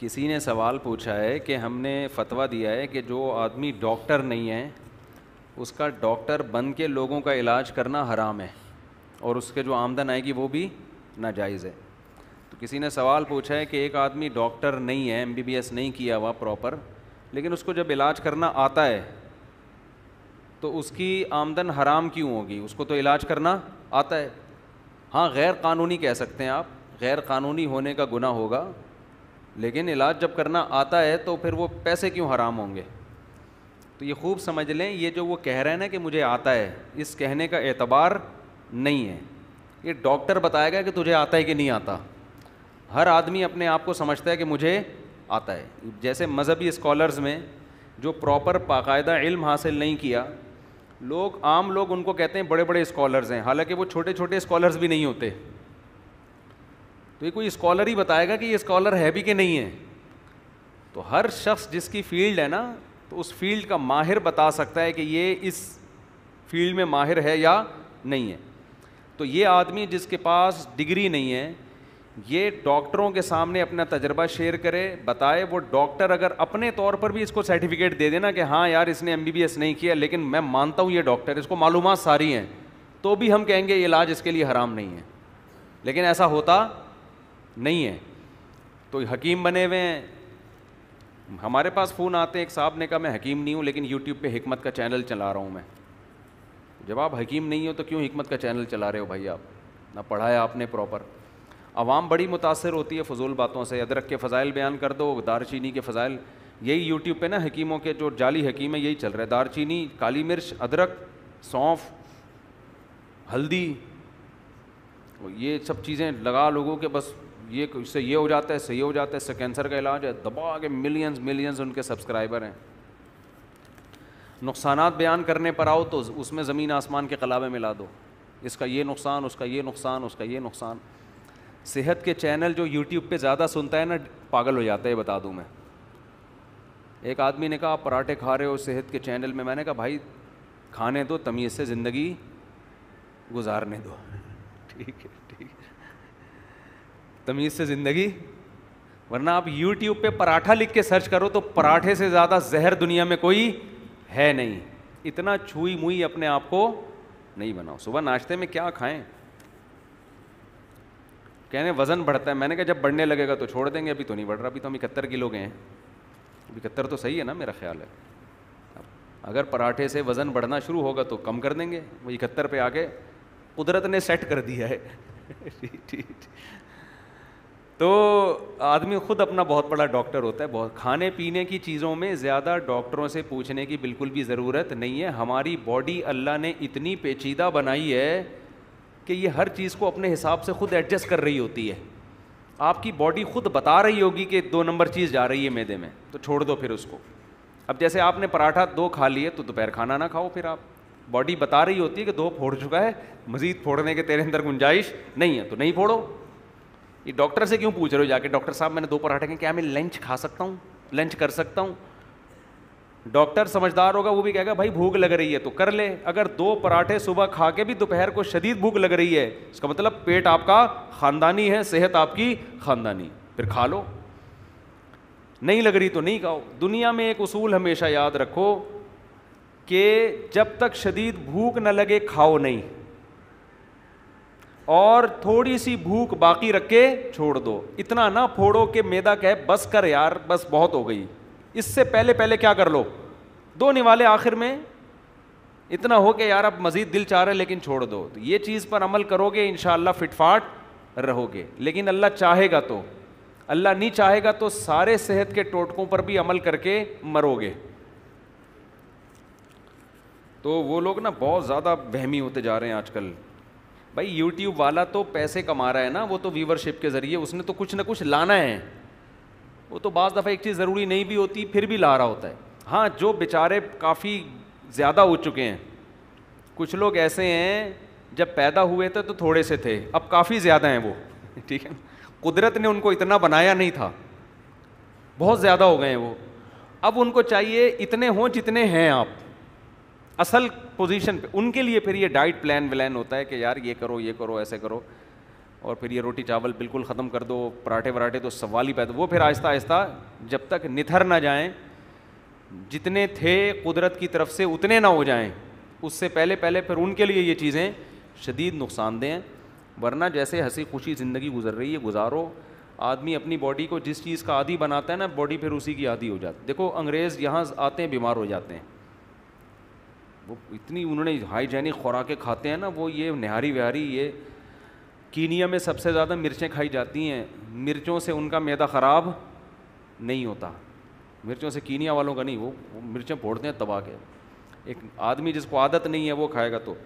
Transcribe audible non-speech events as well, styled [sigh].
किसी ने सवाल पूछा है कि हमने फतवा दिया है कि जो आदमी डॉक्टर नहीं है उसका डॉक्टर बन के लोगों का इलाज करना हराम है और उसके जो आमदन आएगी वो भी नाजायज़ है तो किसी ने सवाल पूछा है कि एक आदमी डॉक्टर नहीं है एस नहीं किया हुआ प्रॉपर लेकिन उसको जब इलाज करना आता है तो उसकी आमदन हराम क्यों होगी उसको तो इलाज करना आता है हाँ गैर कानूनी कह सकते हैं आप गैर कानूनी होने का गुना होगा लेकिन इलाज जब करना आता है तो फिर वो पैसे क्यों हराम होंगे तो ये खूब समझ लें ये जो वो कह रहे हैं ना कि मुझे आता है इस कहने का एतबार नहीं है ये डॉक्टर बताएगा कि तुझे आता है कि नहीं आता हर आदमी अपने आप को समझता है कि मुझे आता है जैसे मज़हबी स्कॉलर्स में जो प्रॉपर बाकायदा इल्म हासिल नहीं किया लोग आम लोग उनको कहते हैं बड़े बड़े इस्कॉलर्स हैं हालांकि वो छोटे छोटे इस्कॉलर्स भी नहीं होते तो ये कोई स्कॉलर ही बताएगा कि ये स्कॉलर है भी कि नहीं है तो हर शख्स जिसकी फील्ड है ना तो उस फील्ड का माहिर बता सकता है कि ये इस फील्ड में माहिर है या नहीं है तो ये आदमी जिसके पास डिग्री नहीं है ये डॉक्टरों के सामने अपना तजर्बा शेयर करे बताए वो डॉक्टर अगर अपने तौर पर भी इसको सर्टिफिकेट दे देना कि हाँ यार इसने एम नहीं किया लेकिन मैं मानता हूँ ये डॉक्टर इसको मालूम सारी हैं तो भी हम कहेंगे इलाज इसके लिए हराम नहीं है लेकिन ऐसा होता नहीं है तो हकीम बने हुए हैं हमारे पास फ़ोन आते हैं एक साहब ने कहा मैं हकीम नहीं हूँ लेकिन यूट्यूब पे हिकमत का चैनल चला रहा हूँ मैं जब आप हकीम नहीं हो तो क्यों हिकमत का चैनल चला रहे हो भाई आप ना पढ़ाया आपने प्रॉपर आवाम बड़ी मुतासर होती है फजूल बातों से अदरक के फ़जाइल बयान कर दो दारचीनी के फ़जाइल यही यूट्यूब पे ना हकीमों के जो जाली हकीम है यही चल रहा है दारचीनी काली मिर्च अदरक सौंफ हल्दी ये सब चीज़ें लगा लोगों के बस ये इससे ये हो जाता है सही ये हो जाता है इससे कैंसर का इलाज है दबा के मिलियंस मिलियंस उनके सब्सक्राइबर हैं नुकसान बयान करने पर आओ तो उसमें ज़मीन आसमान के कलाबे मिला दो इसका ये नुकसान उसका ये नुकसान उसका ये नुकसान सेहत के चैनल जो यूट्यूब पे ज़्यादा सुनता है ना पागल हो जाता है बता दूँ मैं एक आदमी ने कहा आप पराठे खा रहे हो सेहत के चैनल में मैंने कहा भाई खाने दो तमीज़ से ज़िंदगी गुजारने दो [laughs] ठीक है तमीज़ से ज़िंदगी वरना आप यूट्यूब पे पराठा लिख के सर्च करो तो पराठे से ज़्यादा जहर दुनिया में कोई है नहीं इतना छुई मुई अपने आप को नहीं बनाओ सुबह नाश्ते में क्या खाएं कहने वज़न बढ़ता है मैंने कहा जब बढ़ने लगेगा तो छोड़ देंगे अभी तो नहीं बढ़ रहा अभी तो हम इकहत्तर किलो गए हैं अभी इकहत्तर तो सही है ना मेरा ख्याल है अगर पराठे से वज़न बढ़ना शुरू होगा तो कम कर देंगे वो इकहत्तर पे आके कुदरत ने सेट कर दिया है [laughs] तो आदमी खुद अपना बहुत बड़ा डॉक्टर होता है बहुत खाने पीने की चीज़ों में ज़्यादा डॉक्टरों से पूछने की बिल्कुल भी ज़रूरत नहीं है हमारी बॉडी अल्लाह ने इतनी पेचीदा बनाई है कि ये हर चीज़ को अपने हिसाब से खुद एडजस्ट कर रही होती है आपकी बॉडी खुद बता रही होगी कि दो नंबर चीज़ जा रही है मैदे में तो छोड़ दो फिर उसको अब जैसे आपने पराठा दो खा लिए तो दोपहर खाना ना खाओ फिर आप बॉडी बता रही होती है कि दो फोड़ चुका है मज़ीद फोड़ने के तेरे अंदर गुंजाइश नहीं है तो नहीं फोड़ो कि डॉक्टर से क्यों पूछ रहे हो जाके डॉक्टर साहब मैंने दो पराठे कहें क्या मैं लंच खा सकता हूँ लंच कर सकता हूँ डॉक्टर समझदार होगा वो भी कहेगा भाई भूख लग रही है तो कर ले अगर दो पराठे सुबह खा के भी दोपहर को शदीद भूख लग रही है उसका मतलब पेट आपका ख़ानदानी है सेहत आपकी ख़ानदानी फिर खा लो नहीं लग रही तो नहीं खाओ दुनिया में एक उसूल हमेशा याद रखो कि जब तक शदीद भूख न लगे खाओ नहीं और थोड़ी सी भूख बाकी रख के छोड़ दो इतना ना फोड़ो कि मैदा कहे बस कर यार बस बहुत हो गई इससे पहले पहले क्या कर लो दो निवाले आखिर में इतना हो कि यार अब मज़ीद दिल चाह रहे लेकिन छोड़ दो तो ये चीज़ पर अमल करोगे इन फिटफाट रहोगे लेकिन अल्लाह चाहेगा तो अल्लाह नहीं चाहेगा तो सारे सेहत के टोटकों पर भी अमल करके मरोगे तो वो लोग ना बहुत ज़्यादा वहमी होते जा रहे हैं आजकल भाई यूट्यूब वाला तो पैसे कमा रहा है ना वो तो व्यूवरशिप के ज़रिए उसने तो कुछ ना कुछ लाना है वो तो बज़ दफ़ा एक चीज़ ज़रूरी नहीं भी होती फिर भी ला रहा होता है हाँ जो बेचारे काफ़ी ज़्यादा हो चुके हैं कुछ लोग ऐसे हैं जब पैदा हुए थे तो थोड़े से थे अब काफ़ी ज़्यादा हैं वो [laughs] ठीक है कुदरत ने उनको इतना बनाया नहीं था बहुत ज़्यादा हो गए हैं वो अब उनको चाहिए इतने हों जितने हैं आप असल पोजीशन पे उनके लिए फिर ये डाइट प्लान व्लान होता है कि यार ये करो ये करो ऐसे करो और फिर ये रोटी चावल बिल्कुल ख़त्म कर दो पराठे वराठे तो सवाल ही पैदा वो फिर आहिस्ता आहिस्ता जब तक निथर ना जाएं जितने थे कुदरत की तरफ से उतने ना हो जाएं उससे पहले पहले फिर उनके लिए ये चीज़ें शदीद नुकसानदेह हैं वरना जैसे हंसी खुशी ज़िंदगी गुजर रही है गुजारो आदमी अपनी बॉडी को जिस चीज़ का आदि बनाता है ना बॉडी फिर उसी की आदि हो जाती है देखो अंग्रेज़ यहाँ आते हैं बीमार हो जाते हैं वो इतनी उन्होंने हाइजेनिक खुराकें खाते हैं ना वो ये नहारी व्यारी ये कीनिया में सबसे ज़्यादा मिर्चें खाई जाती हैं मिर्चों से उनका मैदा ख़राब नहीं होता मिर्चों से कीनिया वालों का नहीं वो, वो मिर्चें फोड़ते हैं तबाह के एक आदमी जिसको आदत नहीं है वो खाएगा तो